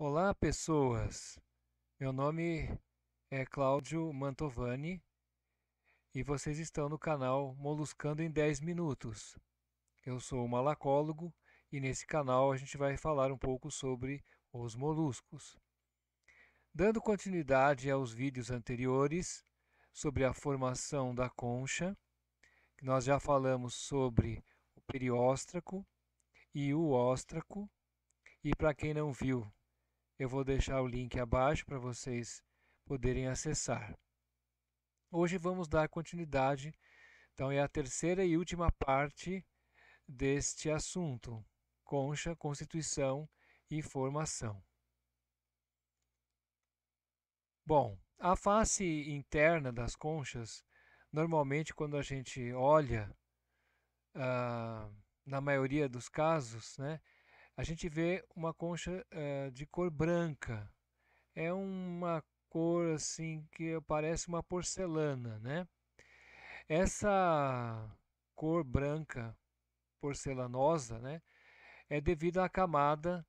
Olá, pessoas! Meu nome é Cláudio Mantovani e vocês estão no canal Moluscando em 10 Minutos. Eu sou um malacólogo e nesse canal a gente vai falar um pouco sobre os moluscos. Dando continuidade aos vídeos anteriores sobre a formação da concha, nós já falamos sobre o perióstraco e o óstraco, e para quem não viu, eu vou deixar o link abaixo para vocês poderem acessar. Hoje vamos dar continuidade, então é a terceira e última parte deste assunto: concha, constituição e formação. Bom, a face interna das conchas, normalmente quando a gente olha, ah, na maioria dos casos, né, a gente vê uma concha eh, de cor branca. É uma cor assim que parece uma porcelana, né? Essa cor branca porcelanosa, né, é devido à camada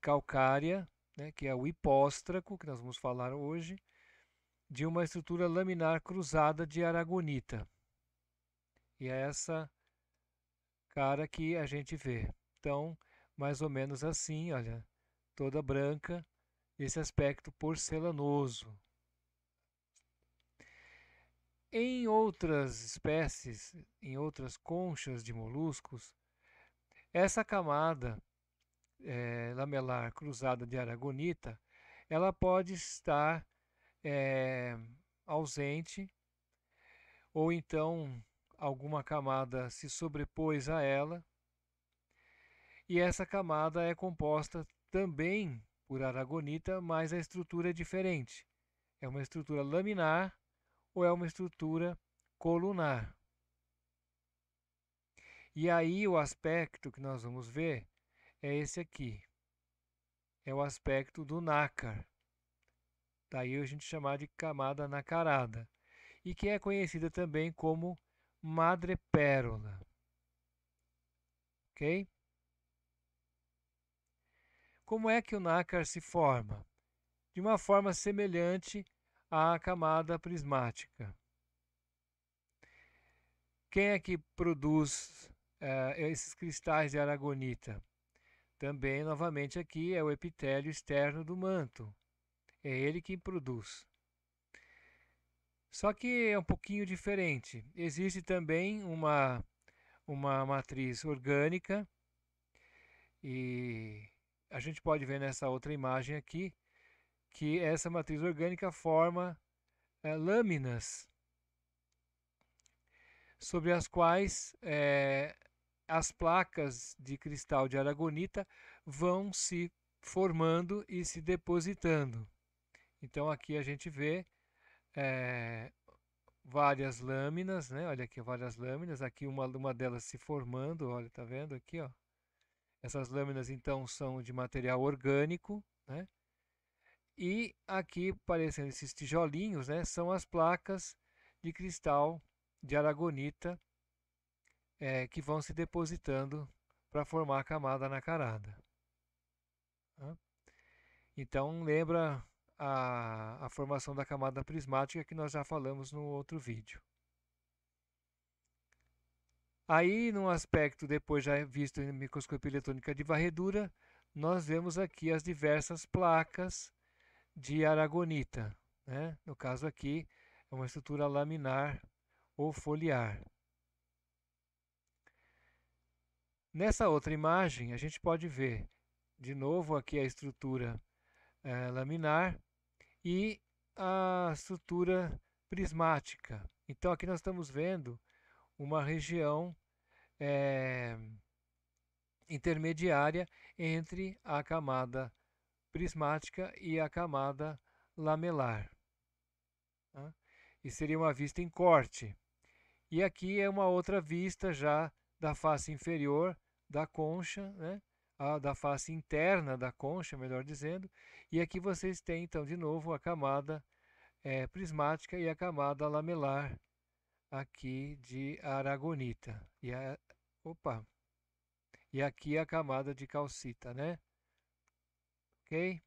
calcária, né, que é o hipóstraco, que nós vamos falar hoje, de uma estrutura laminar cruzada de aragonita. E é essa cara que a gente vê. Então, mais ou menos assim, olha, toda branca, esse aspecto porcelanoso. Em outras espécies, em outras conchas de moluscos, essa camada é, lamelar cruzada de aragonita, ela pode estar é, ausente ou então alguma camada se sobrepôs a ela e essa camada é composta também por aragonita, mas a estrutura é diferente. É uma estrutura laminar ou é uma estrutura colunar. E aí o aspecto que nós vamos ver é esse aqui. É o aspecto do nácar. Daí a gente chamar de camada nacarada. E que é conhecida também como madrepérola. Ok? Como é que o nácar se forma? De uma forma semelhante à camada prismática. Quem é que produz uh, esses cristais de aragonita? Também, novamente, aqui é o epitélio externo do manto. É ele que produz. Só que é um pouquinho diferente. Existe também uma, uma matriz orgânica e a gente pode ver nessa outra imagem aqui que essa matriz orgânica forma é, lâminas sobre as quais é, as placas de cristal de aragonita vão se formando e se depositando. Então aqui a gente vê é, várias lâminas, né? Olha aqui várias lâminas, aqui uma, uma delas se formando, olha, tá vendo aqui, ó? Essas lâminas, então, são de material orgânico, né? E aqui, parecendo esses tijolinhos, né, são as placas de cristal de aragonita é, que vão se depositando para formar a camada nacarada. Então, lembra a, a formação da camada prismática que nós já falamos no outro vídeo. Aí, num aspecto depois já visto em microscopia eletrônica de varredura, nós vemos aqui as diversas placas de aragonita. Né? No caso aqui, é uma estrutura laminar ou foliar. Nessa outra imagem, a gente pode ver de novo aqui a estrutura é, laminar e a estrutura prismática. Então, aqui nós estamos vendo uma região é, intermediária entre a camada prismática e a camada lamelar. Tá? E seria uma vista em corte. E aqui é uma outra vista já da face inferior da concha, né? A, da face interna da concha, melhor dizendo. E aqui vocês têm, então, de novo, a camada é, prismática e a camada lamelar aqui de aragonita. E a, opa. E aqui a camada de calcita, né? OK?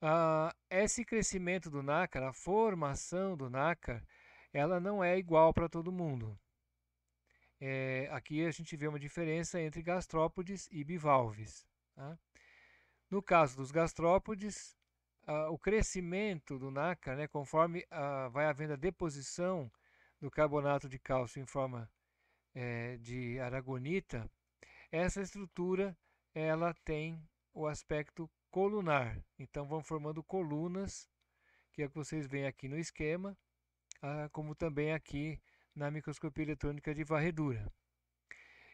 Ah, esse crescimento do nácar, a formação do nácar, ela não é igual para todo mundo. É, aqui a gente vê uma diferença entre gastrópodes e bivalves. Tá? No caso dos gastrópodes, o crescimento do NACA, né, conforme vai havendo a deposição do carbonato de cálcio em forma é, de aragonita, essa estrutura ela tem o aspecto colunar. Então vão formando colunas, que é o que vocês veem aqui no esquema, como também aqui na microscopia eletrônica de varredura.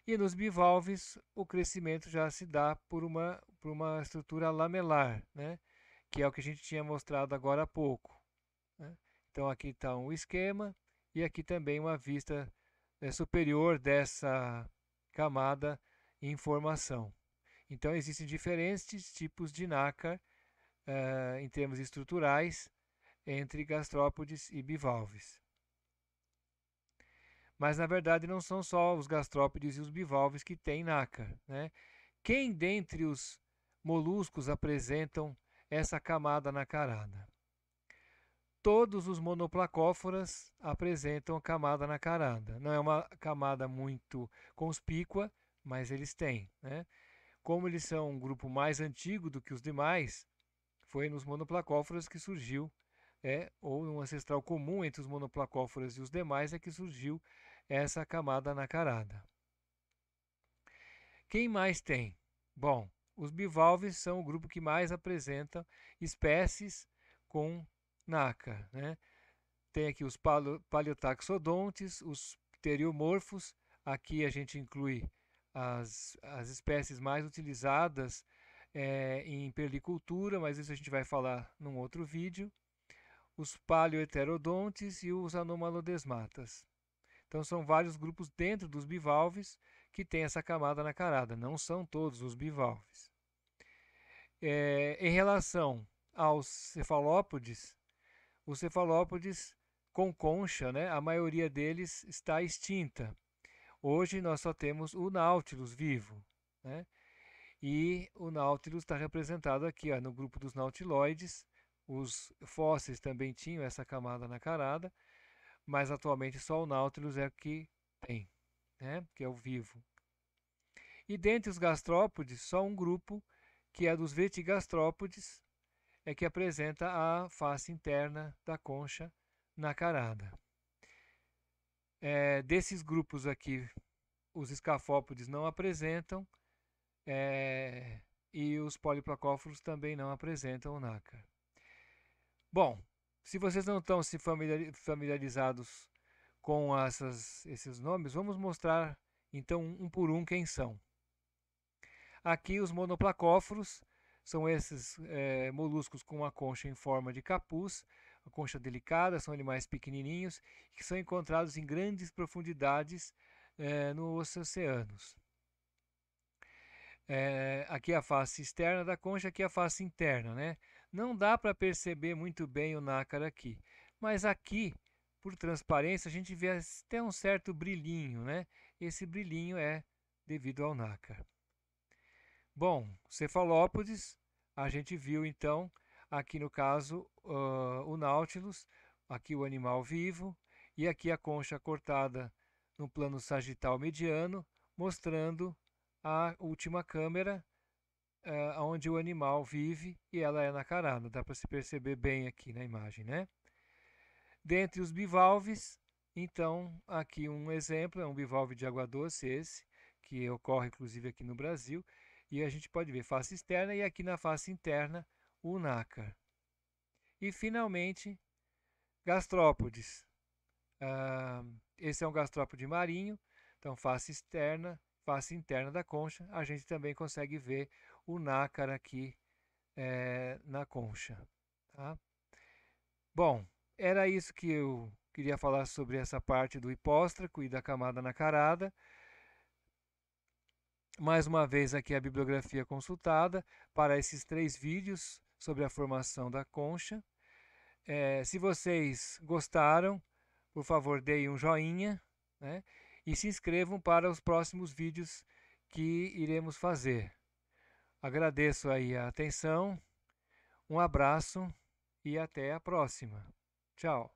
E nos bivalves, o crescimento já se dá por uma, por uma estrutura lamelar, né? que é o que a gente tinha mostrado agora há pouco. Né? Então aqui está um esquema e aqui também uma vista né, superior dessa camada em formação. Então existem diferentes tipos de nácar uh, eh, em termos estruturais entre gastrópodes e bivalves. Mas na verdade não são só os gastrópodes e os bivalves que têm nácar. Né? Quem dentre os moluscos apresentam essa camada nacarada. Todos os monoplacóforas apresentam camada nacarada. Não é uma camada muito conspícua, mas eles têm. Né? Como eles são um grupo mais antigo do que os demais, foi nos monoplacóforas que surgiu, é, ou um ancestral comum entre os monoplacóforas e os demais é que surgiu essa camada nacarada. Quem mais tem? Bom, os bivalves são o grupo que mais apresenta espécies com naca. Né? Tem aqui os paleotaxodontes, os pteriomorfos, aqui a gente inclui as, as espécies mais utilizadas é, em perlicultura, mas isso a gente vai falar num outro vídeo. Os paleoheterodontes e os anomalodesmatas. Então são vários grupos dentro dos bivalves que tem essa camada na carada, não são todos os bivalves. É, em relação aos cefalópodes, os cefalópodes com concha, né, a maioria deles está extinta. Hoje nós só temos o Nautilus vivo. Né? E o Nautilus está representado aqui ó, no grupo dos nautiloides. Os fósseis também tinham essa camada na carada, mas atualmente só o Nautilus é o que tem né, que é o vivo. E dentre os gastrópodes, só um grupo, que é dos vertigastrópodes, é que apresenta a face interna da concha nacarada. É, desses grupos aqui, os escafópodes não apresentam é, e os poliplacóforos também não apresentam o nácar. Bom, se vocês não estão se familiarizados com essas, esses nomes, vamos mostrar então um por um quem são. Aqui os monoplacóforos são esses é, moluscos com a concha em forma de capuz, a concha delicada, são animais pequenininhos que são encontrados em grandes profundidades é, nos oceanos. É, aqui a face externa da concha, aqui a face interna, né? Não dá para perceber muito bem o nácar aqui, mas aqui por transparência, a gente vê até um certo brilhinho, né? Esse brilhinho é devido ao nácar. Bom, cefalópodes, a gente viu então, aqui no caso, uh, o Nautilus, aqui o animal vivo, e aqui a concha cortada no plano sagital mediano, mostrando a última câmera, uh, onde o animal vive e ela é nacarada. Dá para se perceber bem aqui na imagem, né? Dentre os bivalves, então, aqui um exemplo, é um bivalve de água doce esse, que ocorre inclusive aqui no Brasil, e a gente pode ver face externa e aqui na face interna o nácar. E finalmente, gastrópodes. Ah, esse é um gastrópode marinho, então face externa, face interna da concha, a gente também consegue ver o nácar aqui é, na concha. Tá? Bom, era isso que eu queria falar sobre essa parte do hipóstraco e da camada nacarada. Mais uma vez aqui a bibliografia consultada para esses três vídeos sobre a formação da concha. É, se vocês gostaram, por favor, deem um joinha né? e se inscrevam para os próximos vídeos que iremos fazer. Agradeço aí a atenção, um abraço e até a próxima. Ciao